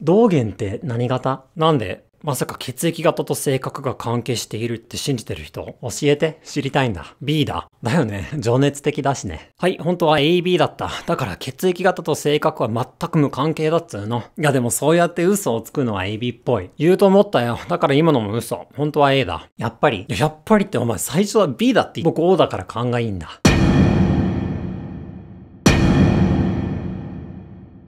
道元って何型なんでまさか血液型と性格が関係しているって信じてる人教えて知りたいんだ。B だ。だよね。情熱的だしね。はい、本当は AB だった。だから血液型と性格は全く無関係だっつうの。いやでもそうやって嘘をつくのは AB っぽい。言うと思ったよ。だから今のも嘘。本当は A だ。やっぱり。やっぱりってお前最初は B だって僕 O だから勘がいいんだ。